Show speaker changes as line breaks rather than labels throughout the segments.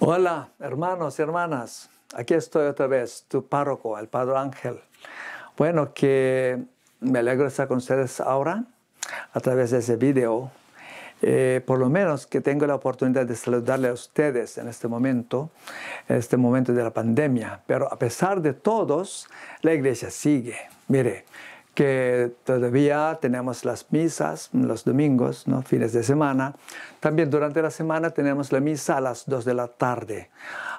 Hola, hermanos y hermanas. Aquí estoy otra vez, tu párroco, el Padre Ángel. Bueno, que me alegro de estar con ustedes ahora a través de ese video. Eh, por lo menos que tengo la oportunidad de saludarle a ustedes en este momento, en este momento de la pandemia. Pero a pesar de todos, la iglesia sigue. Mire, que todavía tenemos las misas los domingos, fines de semana. También durante la semana tenemos la misa a las 2 de la tarde.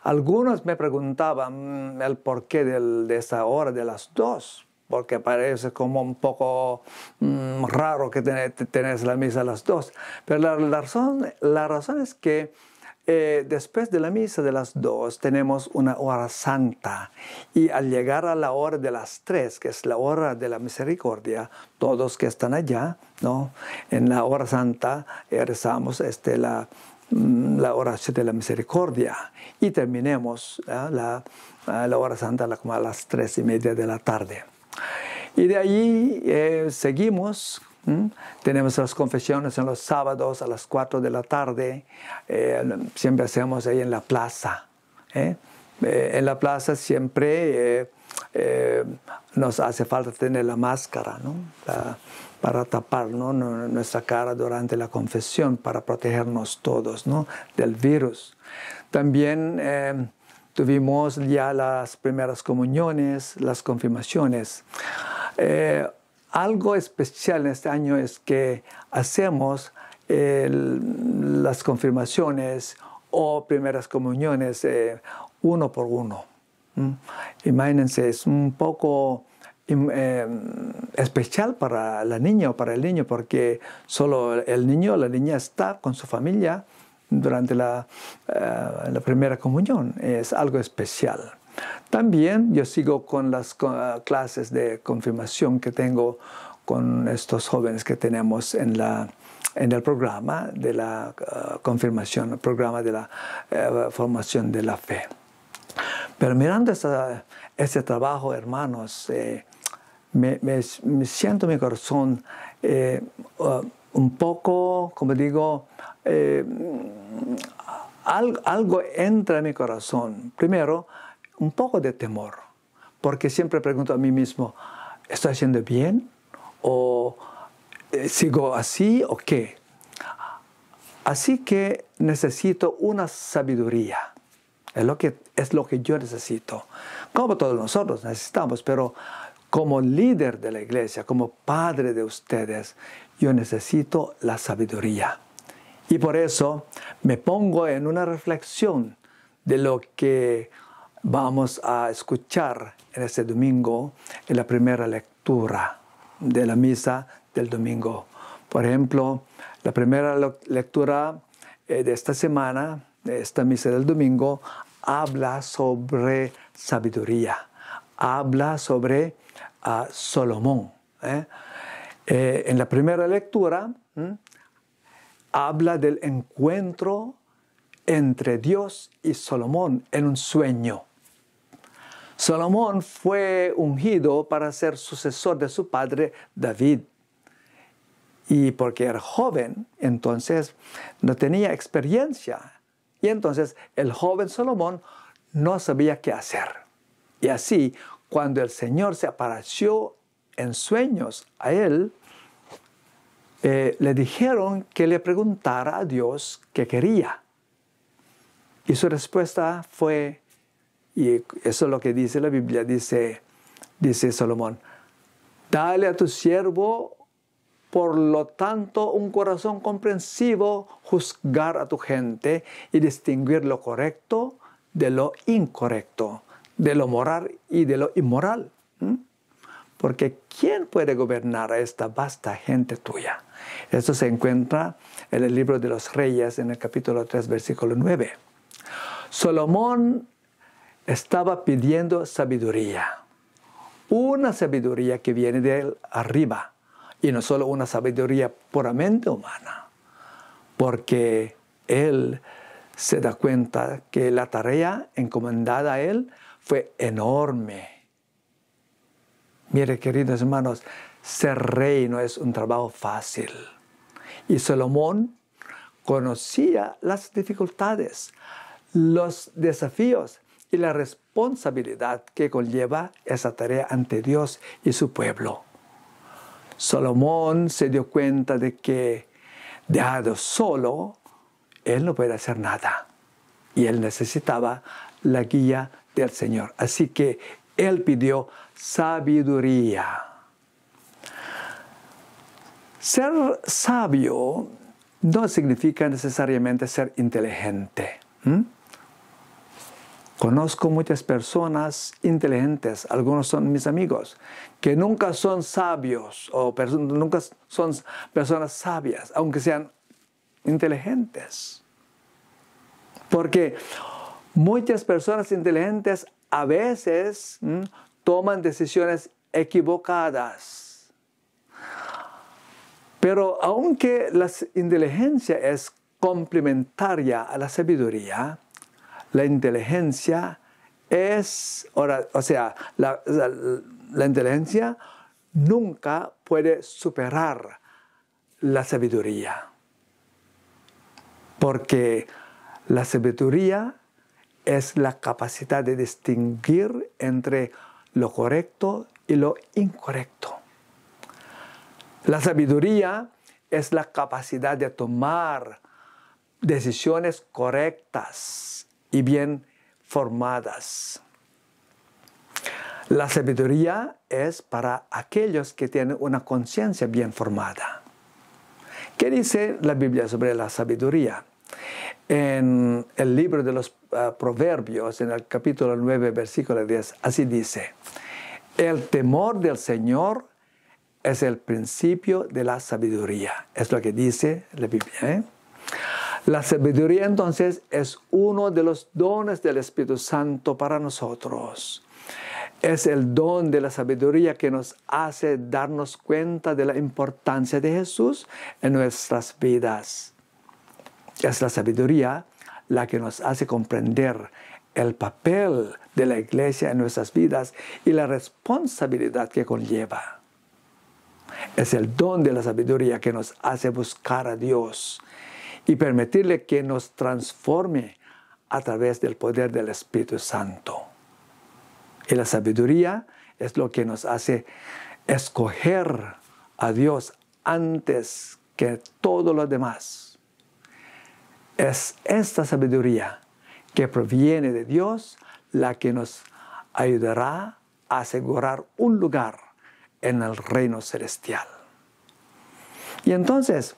Algunos me preguntaban mm, el porqué del, de esa hora de las 2, porque parece como un poco mm, raro que tenés, la misa a las 2. Pero la, razón, la razón es que eh, después de la misa de las dos tenemos una hora santa y al llegar a la hora de las tres, que es la hora de la misericordia, todos que están allá, ¿no? en la hora santa eh, rezamos este, la, mm, la oración de la misericordia y terminemos ¿eh? ah, la, hora santa como a las tres y media de la tarde. Y de allí seguimos tenemos las confesiones en los sábados a las 4 de la tarde. Eh, siempre hacemos ahí en la plaza. ¿eh? Eh, en la plaza siempre nos hace falta tener la máscara para tapar nuestra cara durante la confesión, para protegernos todos del virus. También tuvimos ya las primeras comuniones, las confirmaciones algo especial en este año es que hacemos las confirmaciones o primeras comuniones eh, uno por uno. Imagínense, es un poco eh, especial para la niña o para el niño porque solo el niño o la niña está con su familia durante la eh, primera comunión. Es algo especial. También yo sigo con las ah, clases de confirmación que tengo con estos jóvenes que tenemos en, el programa de la ah, confirmación, programa de la eh, formación de la fe. Pero mirando este ese trabajo, hermanos, eh, me, me, me, siento mi corazón eh, ah, un poco, como digo, algo, algo entra en mi corazón. Primero, un poco de temor, porque siempre pregunto a mí mismo, ¿estoy haciendo bien? ¿O eh, sigo así o qué? Así que necesito una sabiduría. Es lo que, es lo que yo necesito. Como todos nosotros necesitamos, pero como líder de la iglesia, como padre de ustedes, yo necesito la sabiduría. Y por eso me pongo en una reflexión de lo que vamos a escuchar en este domingo en la primera lectura de la misa del domingo. Por ejemplo, la primera lectura eh, de esta semana, de esta misa del domingo, habla sobre sabiduría, habla sobre a ah, Salomón. ¿eh? Eh, en la primera lectura habla del encuentro entre Dios y Salomón en un sueño. Salomón fue ungido para ser sucesor de su padre David. Y porque era joven, entonces no tenía experiencia. Y entonces el joven Salomón no sabía qué hacer. Y así, cuando el Señor se apareció en sueños a él, eh, le dijeron que le preguntara a Dios qué quería. Y su respuesta fue, y eso es lo que dice la Biblia, dice, dice Salomón. Dale a tu siervo, por lo tanto, un corazón comprensivo, juzgar a tu gente y distinguir lo correcto de lo incorrecto, de lo moral y de lo inmoral. Porque ¿quién puede gobernar a esta vasta gente tuya? Esto se encuentra en el libro de los Reyes, en el capítulo 3, versículo 9. Solomón estaba pidiendo sabiduría. Una sabiduría que viene de él arriba y no solo una sabiduría puramente humana, porque él se da cuenta que la tarea encomendada a él fue enorme. Mire, queridos hermanos, ser rey no es un trabajo fácil. Y Salomón conocía las dificultades, los desafíos y la responsabilidad que conlleva esa tarea ante Dios y su pueblo. Salomón se dio cuenta de que dejado solo, él no puede hacer nada. Y él necesitaba la guía del Señor. Así que él pidió sabiduría. Ser sabio no significa necesariamente ser inteligente. Conozco muchas personas inteligentes, algunos son mis amigos, que nunca son sabios o nunca son personas sabias, aunque sean inteligentes. Porque muchas personas inteligentes a veces toman decisiones equivocadas. Pero aunque la inteligencia es complementaria a la sabiduría, la inteligencia es, o sea, la, inteligencia nunca puede superar la sabiduría. Porque la sabiduría es la capacidad de distinguir entre lo correcto y lo incorrecto. La sabiduría es la capacidad de tomar decisiones correctas y bien formadas. La sabiduría es para aquellos que tienen una conciencia bien formada. ¿Qué dice la Biblia sobre la sabiduría? En el libro de los ah, Proverbios, en el capítulo 9, versículo 10, así dice, el temor del Señor es el principio de la sabiduría. Es lo que dice la Biblia. ¿eh? La sabiduría entonces es uno de los dones del Espíritu Santo para nosotros. Es el don de la sabiduría que nos hace darnos cuenta de la importancia de Jesús en nuestras vidas. Es la sabiduría la que nos hace comprender el papel de la iglesia en nuestras vidas y la responsabilidad que conlleva. Es el don de la sabiduría que nos hace buscar a Dios y permitirle que nos transforme a través del poder del Espíritu Santo. Y la sabiduría es lo que nos hace escoger a Dios antes que todo lo demás. Es esta sabiduría que proviene de Dios la que nos ayudará a asegurar un lugar en el reino celestial. Y entonces,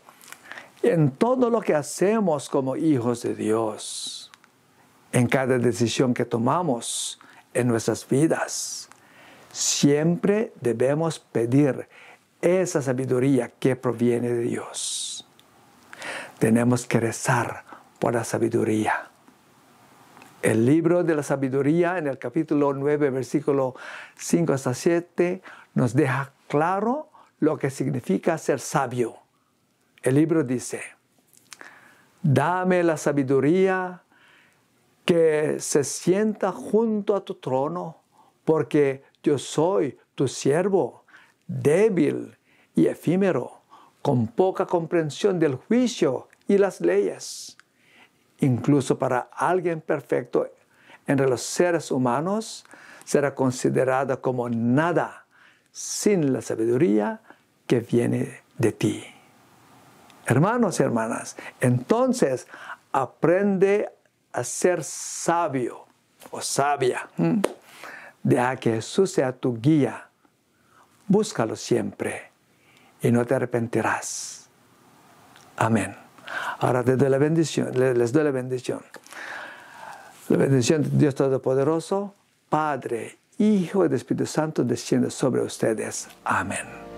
en todo lo que hacemos como hijos de Dios, en cada decisión que tomamos en nuestras vidas. Siempre debemos pedir esa sabiduría que proviene de Dios. Tenemos que rezar por la sabiduría. El libro de la sabiduría en el capítulo 9, versículo 5 hasta 7 nos deja claro lo que significa ser sabio el libro dice, dame la sabiduría que se sienta junto a tu trono, porque yo soy tu siervo, débil y efímero, con poca comprensión del juicio y las leyes. Incluso para alguien perfecto entre los seres humanos será considerada como nada sin la sabiduría que viene de ti. Hermanos y hermanas, entonces aprende a ser sabio o sabia. Mm. Deja que Jesús sea tu guía. Búscalo siempre y no te arrepentirás. Amén. Ahora la bendición, les doy la bendición. La bendición de Dios Todopoderoso, Padre, Hijo y Espíritu Santo desciende sobre ustedes. Amén.